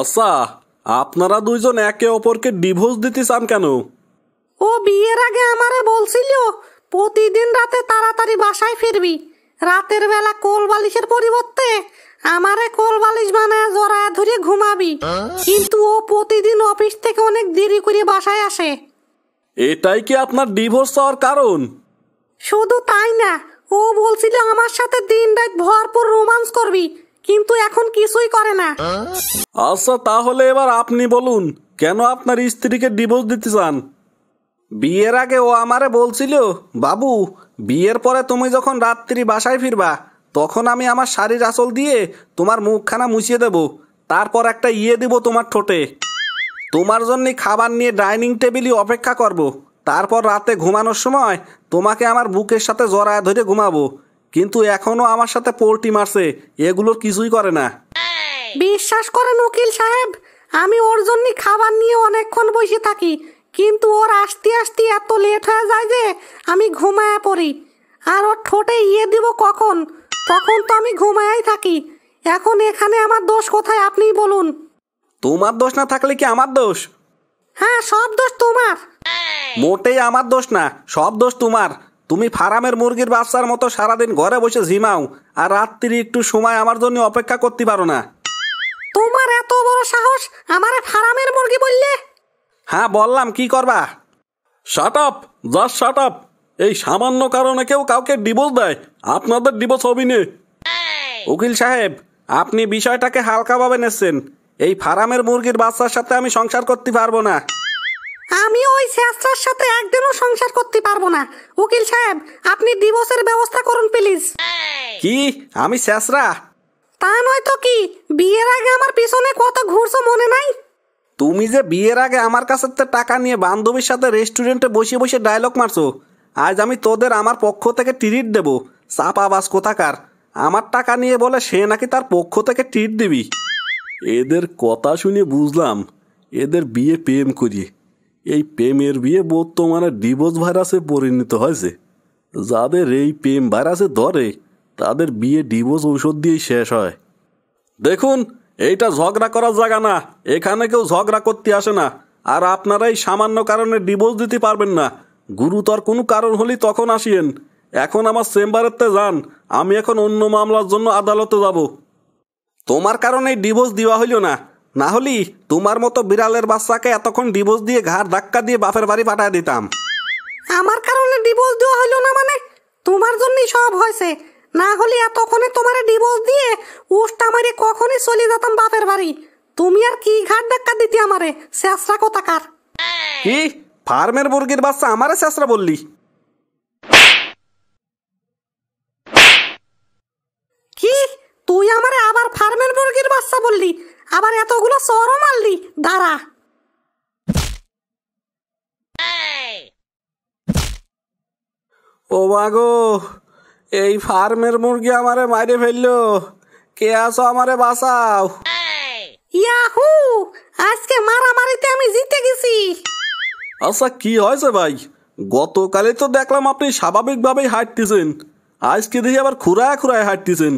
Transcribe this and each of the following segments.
আচ্ছা আপনারা দুইজন একে অপরকে ডিভোর্স দিতে চান কেন ও বিয়ের আগে আমারে বলছিল প্রতিদিন রাতে তাড়াতাড়ি বাসায় ফিরবি রাতের বেলা কোল বালিশের পরিবর্তে আমারে কোল বালিশ বানায় জড়ায় ধরে ঘুমাবি কিন্তু ও প্রতিদিন অফিস থেকে অনেক দেরি করে বাসায় আসে এটাই কি আপনার ডিভোর্স হওয়ার কারণ শুধু তাই না ও বলছিল আমার সাথে দিন রাত ভরপুর রোমান্স করবি কিন্তু এখন কিছুই করে না আচ্ছা তাহলে এবার আপনি বলুন কেন আপনার স্ত্রীকে ডিভোর্স দিতে চান বিয়ের আগে ও আমারে বলছিল বাবু বিয়ের পরে তুমি যখন রাত্রি বাসায় ফিরবা তখন আমি আমার শাড়ির আসল দিয়ে তোমার মুখখানা মুছিয়ে দেব তারপর একটা ইয়ে দিব তোমার ঠোঁটে তোমার জন্য খাবার নিয়ে ডাইনিং টেবিলই অপেক্ষা করব। তারপর রাতে ঘুমানোর সময় তোমাকে আমার বুকের সাথে জড়ায় ধরে ঘুমাবো কিন্তু এখনো আমার সাথে পোল্টি মারছে এগুলোর কিছুই করে না বিশ্বাস করেন উকিল সাহেব আমি ওর জন্য খাবার নিয়ে অনেকক্ষণ বসে থাকি কিন্তু ওর আসতে আসতে এত লেট হয়ে যায় যে আমি ঘুমায় পড়ি আর ওর ঠোঁটে ইয়ে দিব কখন তখন তো আমি ঘুমায়াই থাকি এখন এখানে আমার দোষ কোথায় আপনিই বলুন তোমার দোষ না থাকলে কি আমার দোষ হ্যাঁ সব দোষ তোমার মোটেই আমার দোষ না সব দোষ তোমার তুমি ফারামের মুরগির বাচ্চার মতো সারাদিন ঘরে বসে ঝিমাও আর রাত্রি একটু সময় আমার জন্য অপেক্ষা করতে পারো না তোমার এত বড় সাহস আমার ফারামের মুরগি বললে হ্যাঁ বললাম কি করবা shut up just shut up এই সামান্য কারণে কেউ কাউকে ডিভোর্স দেয় আপনাদের ডিভোর্স হবি নে উকিল সাহেব আপনি বিষয়টাকে হালকাভাবে নেছেন এই ফারামের মুরগির বাচ্চার সাথে আমি সংসার করতে পারবো না আমি ওই শেষটার সাথে একদিনও সংসার করতে পারবো না উকিল সাহেব আপনি ডিভোর্সের ব্যবস্থা করুন প্লিজ কি আমি শেষরা তা নয় তো কি বিয়ের আগে আমার পিছনে কত ঘুরছো মনে নাই তুমি যে বিয়ের আগে আমার কাছে টাকা নিয়ে বান্ধবীর সাথে রেস্টুরেন্টে বসে বসে ডায়লগ মারছো আজ আমি তোদের আমার পক্ষ থেকে টিরিট দেবো বাস কোথাকার আমার টাকা নিয়ে বলে সে নাকি তার পক্ষ থেকে টিট দিবি এদের কথা শুনে বুঝলাম এদের বিয়ে প্রেম করিয়ে এই প্রেমের বিয়ে বর্তমানে ডিভোর্স ভাইরাসে পরিণত হয়েছে যাদের এই প্রেম ভাইরাসে ধরে তাদের বিয়ে ডিভোর্স ঔষধ দিয়েই শেষ হয় দেখুন এইটা ঝগড়া করার জায়গা না এখানে কেউ ঝগড়া করতে আসে না আর আপনারা এই সামান্য কারণে ডিভোর্স দিতে পারবেন না গুরুতর কোনো কারণ হলেই তখন আসিয়েন এখন আমার চেম্বারেতে যান আমি এখন অন্য মামলার জন্য আদালতে যাব তোমার কারণে ডিভোর্স দেওয়া হইল না না হলি তোমার মতো বিড়ালের বাচ্চাকে এতক্ষণ ডিভোর্স দিয়ে ঘাড় ধাক্কা দিয়ে বাপের বাড়ি পাঠিয়ে দিতাম আমার কারণে ডিভোর্স দেওয়া হলো না মানে তোমার জন্যই সব হয়েছে না হলে এতক্ষণে তোমার ডিভোর্স দিয়ে উষ্টা মারে কখনই চলে যেতাম বাপের বাড়ি তুমি আর কি ঘাট ধাক্কা দিতে আমারে শেষরা কোথাকার কি ফার্মের মুরগির বাচ্চা আমারে শেষরা বললি কি তুই আমারে আবার ফার্মের মুরগির বাচ্চা বললি আবার এতগুলো চরও মারলি দাঁড়া ও বাগো এই ফার্মের মুরগি আমারে মাইরে ফেললো কে আসো আমারে বাঁচাও ইয়াহু আজকে মারামারিতে আমি জিতে গেছি আচ্ছা কি হয়েছে ভাই গতকালে তো দেখলাম আপনি স্বাভাবিকভাবেই হাঁটতেছেন আজকে দেখি আবার খুঁড়ায় খুঁড়ায় হাঁটতেছেন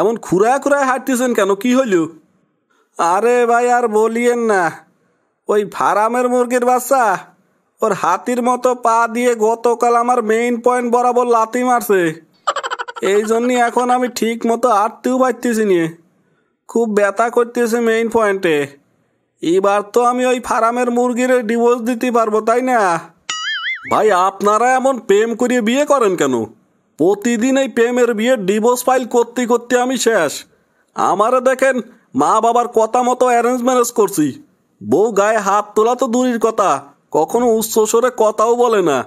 এমন খুঁড়ায় খুঁড়ায় হাঁটতেছেন কেন কি হইলো আরে ভাই আর বলিয়েন না ওই ফারামের মুরগির বাচ্চা ওর হাতির মতো পা দিয়ে গতকাল আমার মেইন পয়েন্ট বরাবর লাতি মারছে এই জন্যই এখন আমি ঠিক মতো আটতেও পারতেছি নিয়ে খুব ব্যথা করতেছে মেইন পয়েন্টে এবার তো আমি ওই ফারামের মুরগির ডিভোর্স দিতে পারবো তাই না ভাই আপনারা এমন প্রেম করিয়ে বিয়ে করেন কেন প্রতিদিন এই প্রেমের বিয়ে ডিভোর্স ফাইল করতে করতে আমি শেষ আমারও দেখেন মা বাবার কথা মতো অ্যারেঞ্জ ম্যারেজ করছি বউ গায়ে হাত তোলা তো দূরের কথা কখনো উচ্চস্বরে কথাও বলে না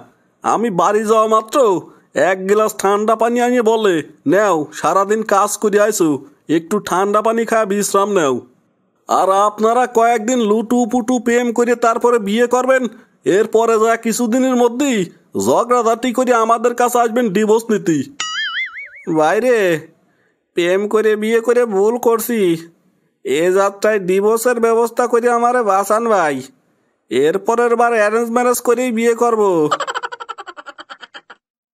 আমি বাড়ি যাওয়া মাত্র এক গ্লাস ঠান্ডা পানি আনিয়ে বলে নেও সারাদিন কাজ করে আইসু একটু ঠান্ডা পানি খায় বিশ্রাম নেও আর আপনারা কয়েকদিন লুটু পুটু প্রেম করে তারপরে বিয়ে করবেন এরপরে যা কিছুদিনের মধ্যেই ঝগড়াঝাটি করে আমাদের কাছে আসবেন ডিভোর্স নীতি বাইরে প্রেম করে বিয়ে করে ভুল করছি এ যাত্রায় ডিভোর্সের ব্যবস্থা করে আমারে বাসান ভাই এরপরের বার অ্যারেঞ্জ ম্যারেজ করেই বিয়ে করবো